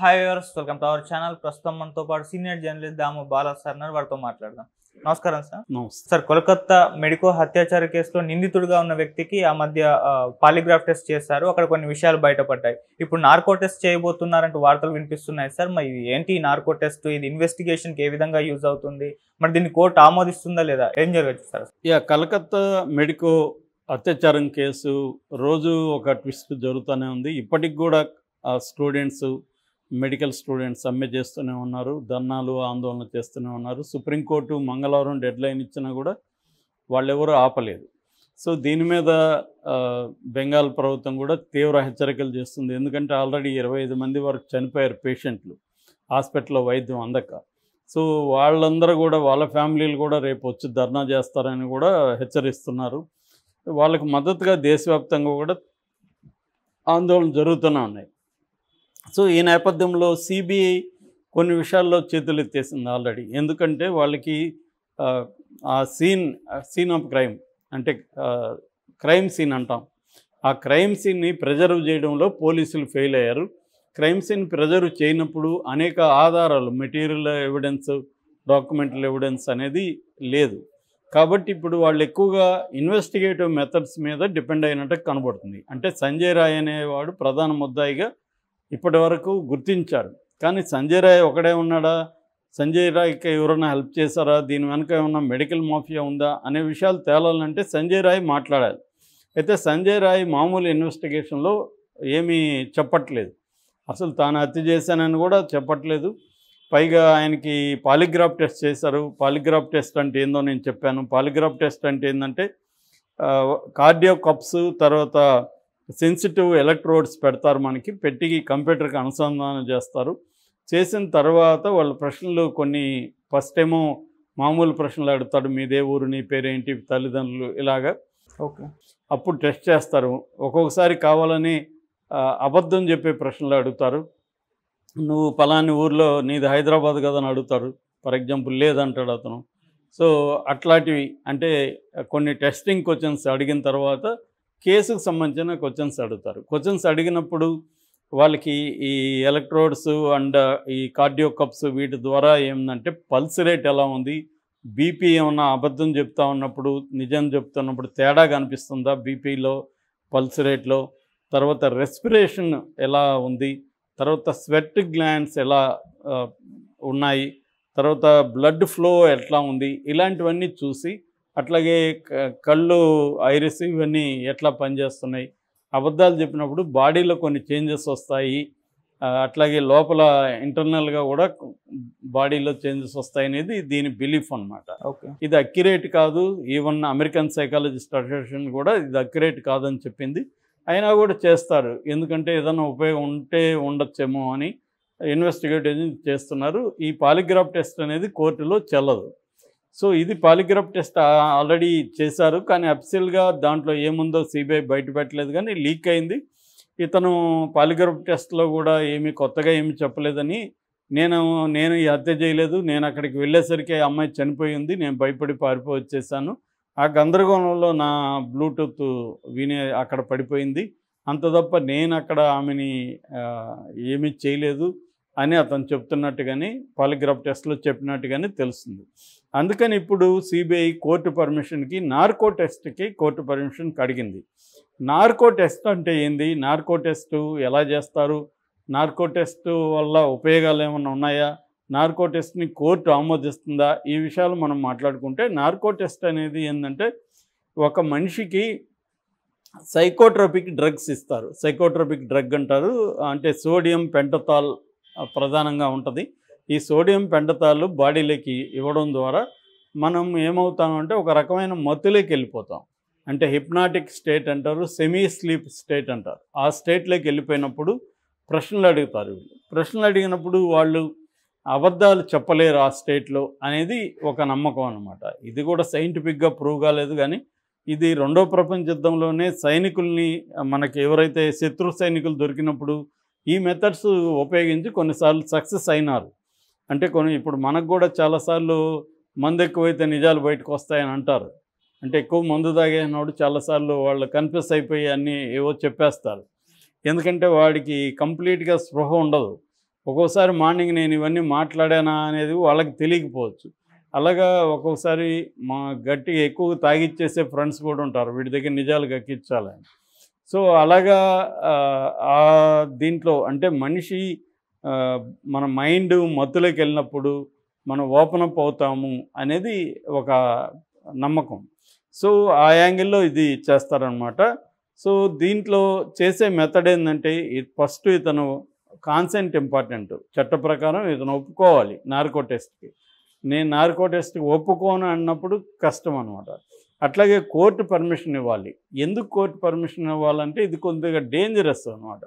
hi viewers welcome to our channel ప్రస్తుతం మనతో పాటు senior journalist Damu Bala sir అన్నారు వారితో మాట్లాడదాం నమస్కారం సార్ సార్ కోల్కత్తా మెడికో హత్యాచార కేసులో నిందితుడిగా ఉన్న వ్యక్తికి ఆ మధ్య పాలిగ్రాఫ్ టెస్ట్ చేశారు అక్కడ కొన్ని విషయాలు బయటపడ్డాయి ఇప్పుడు నార్కో టెస్ట్ చేయబోతున్నారంటూ వార్తలు వినిపిస్తున్నాయి సార్ మరి ఏంటి నార్కో టెస్ట్ ఇది ఇన్వెస్టిగేషన్కి ఏ విధంగా యూజ్ అవుతుంది మరి దీన్ని కోర్టు ఆమోదిస్తుందా లేదా ఏం జరగచ్చు సార్ ఇక కలకత్తా మెడికో అత్యాచారం కేసు రోజు ఒక ట్విస్ట్ జరుగుతూనే ఉంది ఇప్పటికి కూడా స్టూడెంట్స్ మెడికల్ స్టూడెంట్స్ సమ్మె చేస్తూనే ఉన్నారు ధర్నాలు ఆందోళన చేస్తూనే ఉన్నారు సుప్రీంకోర్టు మంగళవారం డెడ్లైన్ ఇచ్చినా కూడా వాళ్ళెవరూ ఆపలేదు సో దీని మీద బెంగాల్ ప్రభుత్వం కూడా తీవ్ర హెచ్చరికలు చేస్తుంది ఎందుకంటే ఆల్రెడీ ఇరవై మంది వరకు చనిపోయారు పేషెంట్లు హాస్పిటల్లో వైద్యం అందక సో వాళ్ళందరూ కూడా వాళ్ళ ఫ్యామిలీలు కూడా రేపు వచ్చి ధర్నా చేస్తారని కూడా హెచ్చరిస్తున్నారు వాళ్ళకు మద్దతుగా దేశవ్యాప్తంగా కూడా ఆందోళన జరుగుతూనే ఉన్నాయి సో ఈ నేపథ్యంలో సిబిఐ కొన్ని విషయాల్లో చేతులెత్తేసింది ఆల్రెడీ ఎందుకంటే వాళ్ళకి ఆ సీన్ సీన్ ఆఫ్ క్రైమ్ అంటే క్రైమ్ సీన్ అంటాం ఆ క్రైమ్ సీన్ని ప్రిజర్వ్ చేయడంలో పోలీసులు ఫెయిల్ అయ్యారు క్రైమ్ సీన్ ప్రిజర్వ్ చేయనప్పుడు అనేక ఆధారాలు మెటీరియల్ ఎవిడెన్స్ డాక్యుమెంటల్ ఎవిడెన్స్ అనేది లేదు కాబట్టి ఇప్పుడు వాళ్ళు ఎక్కువగా ఇన్వెస్టిగేటివ్ మెథడ్స్ మీద డిపెండ్ అయినట్టు కనబడుతుంది అంటే సంజయ్ రాయ్ అనేవాడు ప్రధాన ముద్దాయిగా ఇప్పటి వరకు గుర్తించారు కానీ సంజయ్ రాయ్ ఒకడే ఉన్నాడా సంజయ్ రాయ్కి ఎవరైనా హెల్ప్ చేశారా దీని వెనుక ఏమన్నా మెడికల్ మాఫియా ఉందా అనే విషయాలు తేలాలంటే సంజయ్ రాయ్ మాట్లాడాలి అయితే సంజయ్ రాయ్ మామూలు ఇన్వెస్టిగేషన్లో ఏమీ చెప్పట్లేదు అసలు తాను హత్య చేశానని కూడా చెప్పట్లేదు పైగా ఆయనకి పాలిగ్రాఫ్ టెస్ట్ చేశారు పాలిగ్రాఫ్ టెస్ట్ అంటే ఏందో నేను చెప్పాను పాలిగ్రాఫ్ టెస్ట్ అంటే ఏంటంటే కార్డియో కప్స్ తర్వాత సెన్సిటివ్ ఎలక్ట్రోడ్స్ పెడతారు మనకి పెట్టి కంప్యూటర్కి అనుసంధానం చేస్తారు చేసిన తర్వాత వాళ్ళ ప్రశ్నలు కొన్ని ఫస్ట్ ఏమో మామూలు ప్రశ్నలు అడుగుతాడు మీదే ఊరు నీ పేరేంటి తల్లిదండ్రులు ఇలాగా ఓకే అప్పుడు టెస్ట్ చేస్తారు ఒక్కొక్కసారి కావాలని అబద్ధం చెప్పే ప్రశ్నలు అడుగుతారు నువ్వు పలాని ఊర్లో నీది హైదరాబాద్ కదా అని అడుగుతారు ఫర్ ఎగ్జాంపుల్ లేదంటాడు అతను సో అట్లాంటివి అంటే కొన్ని టెస్టింగ్ క్వశ్చన్స్ అడిగిన తర్వాత కేసుకు సంబంధించిన క్వశ్చన్స్ అడుగుతారు క్వశ్చన్స్ అడిగినప్పుడు వాళ్ళకి ఈ ఎలక్ట్రోడ్స్ అండ్ ఈ కార్డియో కప్స్ వీటి ద్వారా ఏమిటంటే పల్స్ రేట్ ఎలా ఉంది బీపీ ఏమన్నా అబద్ధం చెప్తా ఉన్నప్పుడు నిజం చెప్తున్నప్పుడు తేడా కనిపిస్తుందా బీపీలో పల్స్ రేట్లో తర్వాత రెస్పిరేషన్ ఎలా ఉంది తర్వాత స్వెట్ గ్లాండ్స్ ఎలా ఉన్నాయి తర్వాత బ్లడ్ ఫ్లో ఎట్లా ఉంది ఇలాంటివన్నీ చూసి అట్లాగే కళ్ళు ఐరిస్ ఇవన్నీ ఎట్లా పనిచేస్తున్నాయి అబద్ధాలు చెప్పినప్పుడు బాడీలో కొన్ని చేంజెస్ వస్తాయి అట్లాగే లోపల ఇంటర్నల్గా కూడా బాడీలో చేంజెస్ వస్తాయి అనేది దీని బిలీఫ్ అనమాట ఇది అక్యురేట్ కాదు ఈవెన్ అమెరికన్ సైకాలజిస్ట్ అసోసియేషన్ కూడా ఇది అక్యురేట్ కాదని చెప్పింది అయినా కూడా చేస్తారు ఎందుకంటే ఏదైనా ఉపయోగం ఉంటే ఉండొచ్చేమో అని ఇన్వెస్టిగేట్ చేస్తున్నారు ఈ పాలిగ్రాఫ్ టెస్ట్ అనేది కోర్టులో చెల్లదు సో ఇది పాలిగ్రాఫ్ టెస్ట్ ఆల్రెడీ చేశారు కానీ అఫిషియల్గా దాంట్లో ఏముందో సిబిఐ బయటపెట్టలేదు కానీ లీక్ అయింది ఇతను పాలిగ్రాఫ్ టెస్ట్లో కూడా ఏమీ కొత్తగా ఏమి చెప్పలేదని నేను నేను ఈ హత్య చేయలేదు నేను అక్కడికి వెళ్ళేసరికి అమ్మాయి చనిపోయింది నేను భయపడి పారిపో వచ్చేసాను ఆ గందరగోళంలో నా బ్లూటూత్ వినే అక్కడ పడిపోయింది అంత తప్ప నేను అక్కడ ఆమెని ఏమీ చేయలేదు అని అతను చెప్తున్నట్టు కానీ పాలిగ్రాఫ్ టెస్ట్లో చెప్పినట్టు కానీ తెలుస్తుంది అందుకని ఇప్పుడు సిబిఐ కోర్టు పర్మిషన్కి నార్కో టెస్ట్కి కోర్టు పర్మిషన్ అడిగింది నార్కో టెస్ట్ అంటే ఏంది నార్కో టెస్ట్ ఎలా చేస్తారు నార్కో టెస్ట్ వల్ల ఉపయోగాలు ఏమైనా ఉన్నాయా నార్కో టెస్ట్ని కోర్టు ఆమోదిస్తుందా ఈ విషయాలు మనం మాట్లాడుకుంటే నార్కో టెస్ట్ అనేది ఏంటంటే ఒక మనిషికి సైకోట్రోపిక్ డ్రగ్స్ ఇస్తారు సైకోట్రోపిక్ డ్రగ్ అంటారు అంటే సోడియం పెంటతాల్ ప్రధానంగా ఉంటుంది ఈ సోడియం పెండతాలు బాడీలోకి ఇవ్వడం ద్వారా మనం ఏమవుతామంటే ఒక రకమైన మత్తులోకి వెళ్ళిపోతాం అంటే హిప్నాటిక్ స్టేట్ అంటారు సెమీ స్లీప్ స్టేట్ అంటారు ఆ స్టేట్లోకి వెళ్ళిపోయినప్పుడు ప్రశ్నలు అడుగుతారు ప్రశ్నలు అడిగినప్పుడు వాళ్ళు అబద్ధాలు చెప్పలేరు ఆ స్టేట్లో అనేది ఒక నమ్మకం అనమాట ఇది కూడా సైంటిఫిక్గా ప్రూవ్ కాలేదు కానీ ఇది రెండో ప్రపంచ యుద్ధంలోనే సైనికుల్ని మనకి ఎవరైతే శత్రు సైనికులు దొరికినప్పుడు ఈ మెథడ్స్ ఉపయోగించి కొన్నిసార్లు సక్సెస్ అయినారు అంటే కొన్ని ఇప్పుడు మనకు కూడా చాలాసార్లు మందు ఎక్కువైతే నిజాలు బయటకు వస్తాయని అంటారు అంటే ఎక్కువ మందు తాగేనాడు చాలాసార్లు వాళ్ళు కన్ఫ్యూస్ అయిపోయి అన్నీ ఏవో చెప్పేస్తారు ఎందుకంటే వాడికి కంప్లీట్గా స్పృహ ఉండదు ఒక్కోసారి మార్నింగ్ నేను ఇవన్నీ మాట్లాడానా అనేది వాళ్ళకి తెలియకపోవచ్చు అలాగా ఒక్కొక్కసారి మా గట్టిగా ఎక్కువ తాగిచ్చేసే ఫ్రెండ్స్ కూడా ఉంటారు వీడి దగ్గర నిజాలు గక్కించాలని సో అలాగా దీంట్లో అంటే మనిషి మన మైండ్ మత్తులోకి వెళ్ళినప్పుడు మనం ఓపెన్ అప్ అవుతాము అనేది ఒక నమ్మకం సో ఆ యాంగిల్లో ఇది చేస్తారనమాట సో దీంట్లో చేసే మెథడ్ ఏంటంటే ఫస్ట్ ఇతను కాన్సెంట్ ఇంపార్టెంట్ చట్ట ప్రకారం ఇతను ఒప్పుకోవాలి నార్కో టెస్ట్కి నేను నార్కో టెస్ట్కి ఒప్పుకోను అన్నప్పుడు కష్టం అనమాట అట్లాగే కోర్టు పర్మిషన్ ఇవ్వాలి ఎందుకు కోర్టు పర్మిషన్ ఇవ్వాలంటే ఇది కొద్దిగా డేంజరస్ అనమాట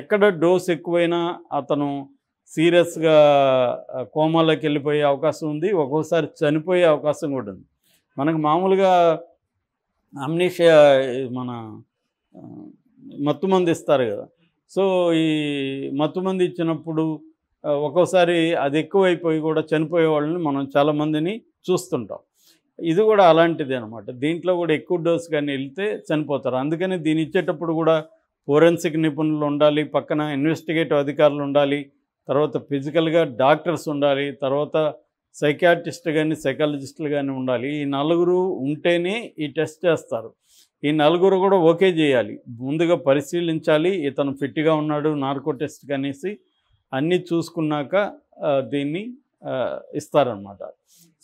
ఎక్కడ డోస్ ఎక్కువైనా అతను సీరియస్గా కోమాలోకి వెళ్ళిపోయే అవకాశం ఉంది ఒక్కోసారి చనిపోయే అవకాశం కూడా ఉంది మనకు మామూలుగా అమ్నిషియా మన మత్తుమంది ఇస్తారు కదా సో ఈ మత్తుమంది ఇచ్చినప్పుడు ఒక్కోసారి అది ఎక్కువైపోయి కూడా చనిపోయే వాళ్ళని మనం చాలామందిని చూస్తుంటాం ఇది కూడా అలాంటిది అనమాట దీంట్లో కూడా ఎక్కువ డోస్ కానీ వెళ్తే చనిపోతారు అందుకని దీన్ని ఇచ్చేటప్పుడు కూడా ఫోరెన్సిక్ నిపుణులు ఉండాలి పక్కన ఇన్వెస్టిగేటివ్ అధికారులు ఉండాలి తర్వాత ఫిజికల్గా డాక్టర్స్ ఉండాలి తర్వాత సైకాటిస్ట్ కానీ సైకాలజిస్టులు కానీ ఉండాలి ఈ నలుగురు ఉంటేనే ఈ టెస్ట్ చేస్తారు ఈ నలుగురు కూడా ఓకే చేయాలి ముందుగా పరిశీలించాలి ఇతను ఫిట్గా ఉన్నాడు నార్కో టెస్ట్ కనేసి అన్నీ చూసుకున్నాక దీన్ని ఇస్తారనమాట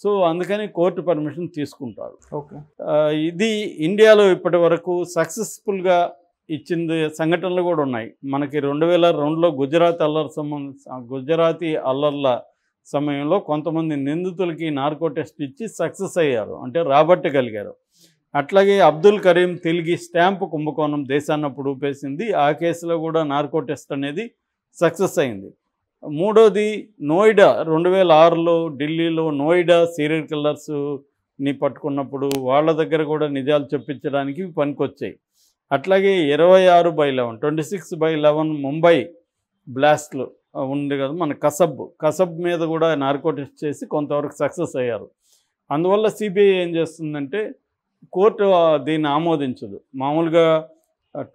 సో అందుకని కోర్టు పర్మిషన్ తీసుకుంటారు ఓకే ఇది ఇండియాలో ఇప్పటి వరకు సక్సెస్ఫుల్గా ఇచ్చింది సంఘటనలు కూడా ఉన్నాయి మనకి రెండు వేల రెండులో గుజరాత్ అల్లర్ సంబంధ గుజరాతీ అల్లర్ల సమయంలో కొంతమంది నిందితులకి నార్కో టెస్ట్ ఇచ్చి సక్సెస్ అయ్యారు అంటే రాబట్టగలిగారు అట్లాగే అబ్దుల్ కరీం తిరిగి స్టాంపు కుంభకోణం దేశాన్ని అప్పుడు ఊపేసింది ఆ కేసులో కూడా నార్కో టెస్ట్ అనేది సక్సెస్ అయింది మూడోది నోయిడా రెండు వేల ఆరులో ఢిల్లీలో నోయిడా సీరియల్ కిల్లర్స్ని పట్టుకున్నప్పుడు వాళ్ళ దగ్గర కూడా నిజాలు చెప్పించడానికి పనికొచ్చాయి అట్లాగే ఇరవై ఆరు by eleven twenty six by eleven Mumbai బ్లాస్ట్లు ఉంది కదా మన కసబ్ కసబ్ మీద కూడా నార్కోటిక్స్ చేసి కొంతవరకు సక్సెస్ అయ్యారు అందువల్ల సిబిఐ ఏం చేస్తుందంటే కోర్టు దీన్ని ఆమోదించదు మామూలుగా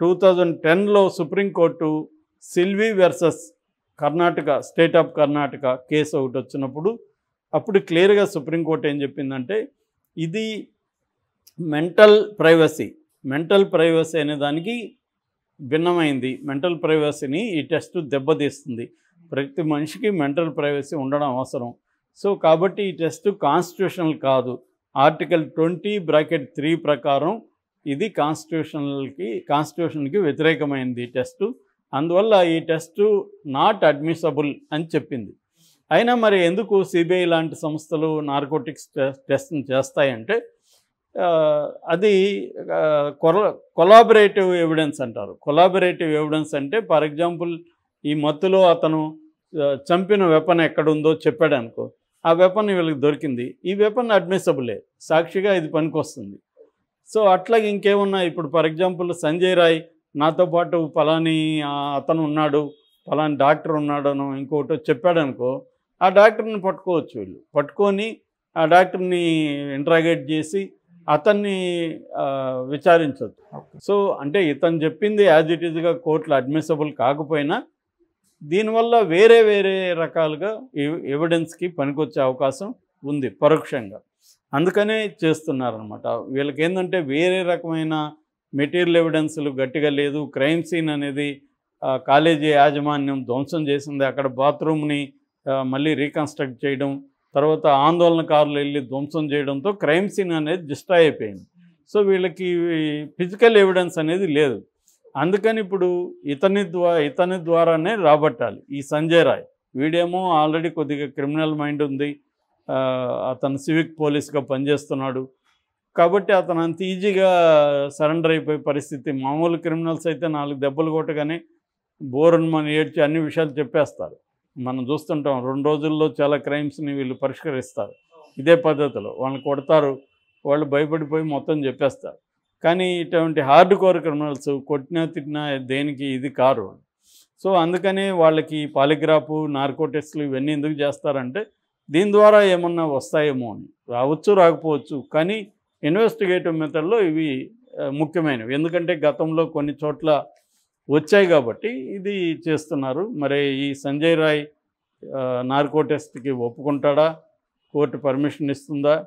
టూ థౌజండ్ టెన్లో Supreme Court Selvi versus Karnataka state of Karnataka case ఒకటి వచ్చినప్పుడు అప్పుడు క్లియర్గా సుప్రీంకోర్టు ఏం చెప్పిందంటే ఇది మెంటల్ ప్రైవసీ మెంటల్ ప్రైవసీ అనే దానికి భిన్నమైంది మెంటల్ ప్రైవసీని ఈ టెస్ట్ దెబ్బతీస్తుంది ప్రతి మనిషికి మెంటల్ ప్రైవసీ ఉండడం అవసరం సో కాబట్టి ఈ టెస్ట్ కాన్స్టిట్యూషనల్ కాదు ఆర్టికల్ ట్వంటీ బ్రాకెట్ త్రీ ప్రకారం ఇది కాన్స్టిట్యూషనల్కి కాన్స్టిట్యూషన్కి వ్యతిరేకమైంది ఈ టెస్ట్ అందువల్ల ఈ టెస్ట్ నాట్ అడ్మిసబుల్ అని చెప్పింది అయినా మరి ఎందుకు సిబిఐ లాంటి సంస్థలు నార్కోటిక్స్ టెస్ట్ని చేస్తాయంటే అది కొలాబరేటివ్ ఎవిడెన్స్ అంటారు కొలాబరేటివ్ ఎవిడెన్స్ అంటే ఫర్ ఎగ్జాంపుల్ ఈ మత్తులో అతను చంపిన వెపన్ ఎక్కడుందో చెప్పాడు అనుకో ఆ వెపన్ వీళ్ళకి దొరికింది ఈ వెపన్ అడ్మిసబులే సాక్షిగా ఇది పనికొస్తుంది సో అట్లాగే ఇంకేమున్నా ఇప్పుడు ఫర్ ఎగ్జాంపుల్ సంజయ్ రాయ్ నాతో పాటు ఫలాని అతను ఉన్నాడు పలాని డాక్టర్ ఉన్నాడనో ఇంకోటో చెప్పాడనుకో ఆ డాక్టర్ని పట్టుకోవచ్చు వీళ్ళు పట్టుకొని ఆ డాక్టర్ని ఇంట్రాగేట్ చేసి అతన్ని విచారించవచ్చు సో అంటే ఇతను చెప్పింది యాజ్ ఇట్ ఈజ్గా కోర్టులు అడ్మిసబుల్ కాకపోయినా దీనివల్ల వేరే వేరే రకాలుగా ఎవిడెన్స్కి పనికొచ్చే అవకాశం ఉంది పరోక్షంగా అందుకనే చేస్తున్నారనమాట వీళ్ళకి ఏంటంటే వేరే రకమైన మెటీరియల్ ఎవిడెన్స్లు గట్టిగా లేదు క్రైమ్ సీన్ అనేది కాలేజీ యాజమాన్యం ధ్వంసం చేసింది అక్కడ బాత్రూమ్ని మళ్ళీ రీకన్స్ట్రక్ట్ చేయడం తర్వాత ఆందోళనకారులు వెళ్ళి ధ్వంసం చేయడంతో క్రైమ్ సీన్ అనేది డిస్ట్రాయ్ అయిపోయింది సో వీళ్ళకి ఫిజికల్ ఎవిడెన్స్ అనేది లేదు అందుకని ఇప్పుడు ఇతని ద్వారా ఇతని ద్వారానే రాబట్టాలి ఈ సంజయ్ రాయ్ వీడేమో ఆల్రెడీ కొద్దిగా క్రిమినల్ మైండ్ ఉంది అతను సివిక్ పోలీస్గా పనిచేస్తున్నాడు కాబట్టి అతను అంత ఈజీగా సరెండర్ అయిపోయే పరిస్థితి మామూలు క్రిమినల్స్ అయితే నాలుగు దెబ్బలు కొట్టగానే బోరన్ మన ఏడ్చి అన్ని విషయాలు చెప్పేస్తారు మనం చూస్తుంటాం రెండు రోజుల్లో చాలా క్రైమ్స్ని వీళ్ళు పరిష్కరిస్తారు ఇదే పద్ధతిలో వాళ్ళని కొడతారు వాళ్ళు భయపడిపోయి మొత్తం చెప్పేస్తారు కానీ ఇటువంటి హార్డ్ కోర్ క్రిమినల్స్ కొట్టినా తిట్టినా దేనికి ఇది కారు సో అందుకనే వాళ్ళకి పాలిగ్రాఫ్ నార్కో టెస్ట్లు ఇవన్నీ ఎందుకు చేస్తారంటే దీని ద్వారా ఏమన్నా వస్తాయేమో అని రావచ్చు రాకపోవచ్చు కానీ ఇన్వెస్టిగేటివ్ మెథడ్లో ఇవి ముఖ్యమైనవి ఎందుకంటే గతంలో కొన్ని చోట్ల వచ్చాయి కాబట్టి ఇది చేస్తున్నారు మరి ఈ సంజయ్ రాయ్ నార్కోటెస్ట్కి ఒప్పుకుంటాడా కోర్టు పర్మిషన్ ఇస్తుందా